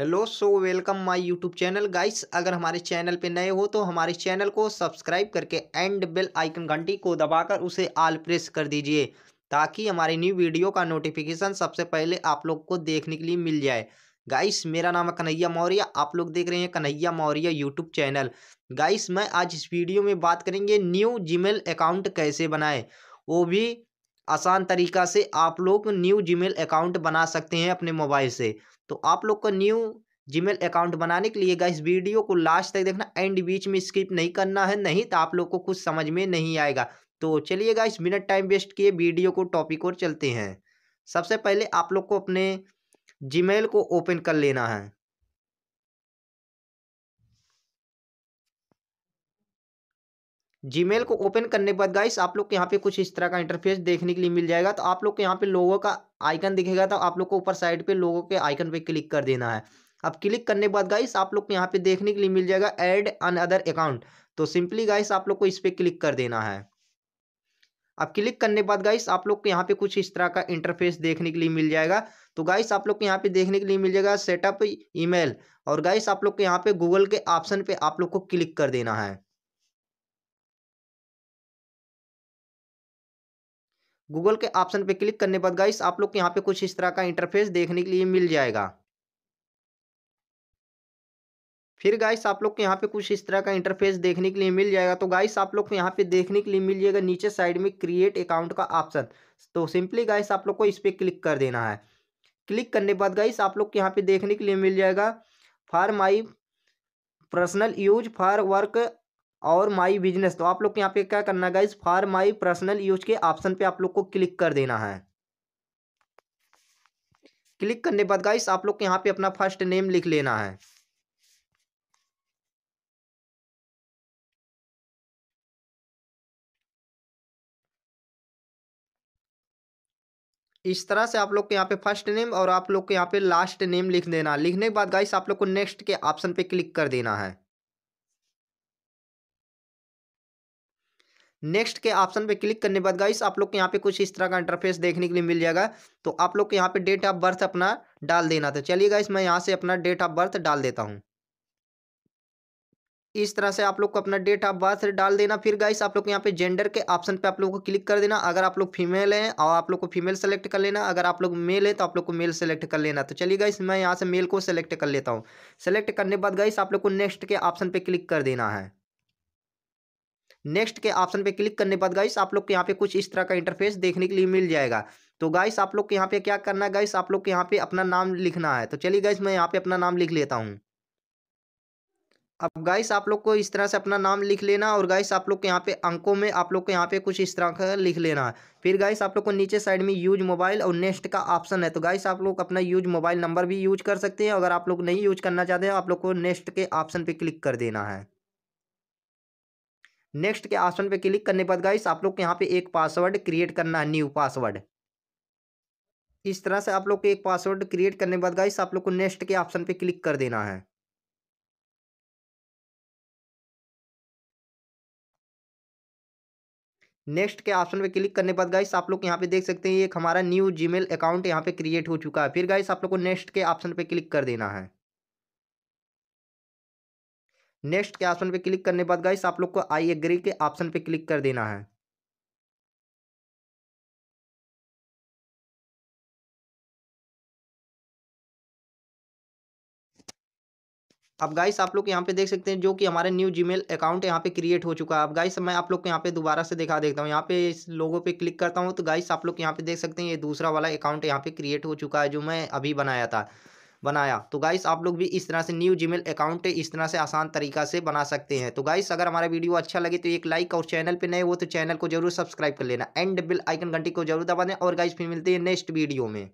hello so welcome my YouTube channel guys अगर हमारे channel पे नए हो तो हमारे चैनल को सब्सक्राइब करके एंड बेल आइकन घंटी को दबाकर उसे आल प्रेस कर दीजिए ताकि हमारे न्यू वीडियो का नोटिफिकेशन सबसे पहले आप लोग को देखने के लिए मिल जाए गाइस मेरा नाम है कन्हैया मौर्य आप लोग देख रहे हैं Kanhaiya Maurya YouTube channel guys मैं आज इस वीडियो में बात करेंगे न्यू जीमेल अकाउंट कैसे बनाए वो भी आसान तरीका से आप लोग न्यू जीमेल अकाउंट बना सकते हैं अपने मोबाइल से तो आप लोग का न्यू जीमेल अकाउंट बनाने के लिए इस वीडियो को लास्ट तक देखना एंड बीच में स्किप नहीं करना है नहीं तो आप लोग को कुछ समझ में नहीं आएगा तो चलिएगा इस मिनट टाइम वेस्ट किए वीडियो को टॉपिक और चलते हैं सबसे पहले आप लोग को अपने जीमेल को ओपन कर लेना है जीमेल को ओपन करने के बाद गाइस आप लोग के यहाँ पे कुछ इस तरह का इंटरफेस देखने के लिए मिल जाएगा तो आप लोग को यहाँ पे लोगों का आइकन दिखेगा तो आप लोग को ऊपर साइड पे लोगों के आइकन पे क्लिक कर देना है अब क्लिक करने के बाद गाइस आप लोग को यहाँ पे देखने के लिए मिल जाएगा एड अन अदर अकाउंट तो सिंपली गाइस आप लोग को इस पर क्लिक कर देना है अब क्लिक करने के बाद गाइस आप लोग को यहाँ पे कुछ इस तरह का इंटरफेस देखने के लिए मिल जाएगा तो गाइस आप लोग को यहाँ पे देखने के लिए मिल जाएगा सेटअप ईमेल और गाइस आप लोग को यहाँ पे गूगल के ऑप्शन पे आप लोग को क्लिक कर देना है गूगल के ऑप्शन पे क्लिक करने पर गाइस आप लोग को यहाँ पे कुछ इस तरह का इंटरफेस देखने के लिए मिल जाएगा फिर गाइस आप लोग को यहाँ पे कुछ इस तरह का इंटरफेस देखने के लिए मिल जाएगा तो गाइस आप लोग को यहाँ पे देखने के लिए मिल जाएगा नीचे साइड में क्रिएट अकाउंट का ऑप्शन तो सिंपली गाइस आप लोग को इस पर क्लिक कर देना है क्लिक करने के बाद गाइस आप लोग को यहाँ पे देखने के लिए मिल जाएगा for my personal use for work और माई बिजनेस तो आप लोग को यहाँ पे क्या करना है इस फॉर माई पर्सनल यूज के ऑप्शन पे आप लोग को क्लिक कर देना है क्लिक करने के बाद गाइस आप लोग को यहाँ पे अपना फर्स्ट नेम लिख लेना है इस तरह से आप लोग के यहाँ पे फर्स्ट नेम और आप लोग के यहाँ पे लास्ट नेम लिख देना लिखने के बाद गाइस आप लोग को नेक्स्ट के ऑप्शन पे क्लिक कर देना है नेक्स्ट के ऑप्शन पे क्लिक करने बाद गाइस आप लोग को यहाँ पे कुछ इस तरह का इंटरफेस देखने के लिए मिल जाएगा तो आप लोग को यहाँ पे डेट ऑफ बर्थ अपना डाल देना था चलिए गाइस मैं यहाँ से अपना डेट ऑफ बर्थ डाल देता हूँ इस तरह से आप लोग को अपना डेट ऑफ बर्थ डाल देना फिर गाइस आप लोग यहाँ पे जेंडर के ऑप्शन पे आप लोग को क्लिक कर देना अगर आप लोग फीमेल हैं और आप लोग को फीमेल सेलेक्ट कर लेना अगर आप लोग मेल हैं तो आप लोग को मेल सेलेक्ट कर लेना तो चलिए गाइस मैं यहाँ से मेल को सेलेक्ट कर लेता हूँ सेलेक्ट करने बाद गाइस आप लोग को नेक्स्ट के ऑप्शन पर क्लिक कर देना है नेक्स्ट के ऑप्शन पे क्लिक करने बाद गाइस आप लोग को यहाँ पे कुछ इस तरह का इंटरफेस देखने के लिए मिल जाएगा तो गाइस आप लोग को यहाँ पे क्या करना है गाइस आप लोग को यहाँ पे अपना नाम लिखना है तो चलिए गाइस मैं यहाँ पे अपना नाम लिख लेता हूँ अब गाइस आप लोग को इस तरह से अपना नाम लिख लेना और गाइस आप लोग को यहाँ पे अंकों में आप लोग को यहाँ पे कुछ इस तरह का लिख लेना है फिर गाइस आप लोग को नीचे साइड में यूज मोबाइल और नेक्स्ट का ऑप्शन है तो गाइस आप लोग अपना यूज मोबाइल नंबर भी यूज कर सकते हैं अगर आप लोग नहीं यूज करना चाहते हैं आप लोग को नेक्स्ट के ऑप्शन पर क्लिक कर देना है नेक्स्ट के ऑप्शन पे क्लिक करने पर गाइस आप लोग को यहाँ पे एक पासवर्ड क्रिएट करना है न्यू पासवर्ड इस तरह से आप लोग को एक पासवर्ड क्रिएट करने बाद गाइस आप लोग को नेक्स्ट के ऑप्शन पे क्लिक कर देना है नेक्स्ट के ऑप्शन पे क्लिक करने बाद गाइस आप लोग यहाँ पे देख सकते हैं एक हमारा न्यू जीमेल अकाउंट यहाँ पे क्रिएट हो चुका है फिर गाइस आप लोग को नेक्स्ट के ऑप्शन पे क्लिक कर देना है नेक्स्ट के ऑप्शन पे क्लिक करने के बाद गाइस आप लोग को आई एग्री के ऑप्शन पे क्लिक कर देना है अब गाइस आप लोग यहाँ पे देख सकते हैं जो कि हमारे न्यू जीमेल अकाउंट यहाँ पे क्रिएट हो चुका है अब गाइस मैं आप लोग को यहाँ पे दोबारा से दिखा देता हूँ यहाँ पे इस लोगों पे क्लिक करता हूँ तो गाइस आप लोग यहाँ पे देख सकते हैं ये दूसरा वाला अकाउंट यहाँ पे क्रिएट हो चुका है जो मैं अभी बनाया था बनाया तो गाइस आप लोग भी इस तरह से न्यू जीमेल अकाउंट इस तरह से आसान तरीका से बना सकते हैं तो गाइस अगर हमारा वीडियो अच्छा लगे तो एक लाइक और चैनल पर नए हो तो चैनल को जरूर सब्सक्राइब कर लेना एंड बिल आइकन घंटी को जरूर दबा दें और गाइस फिर मिलते हैं नेक्स्ट वीडियो में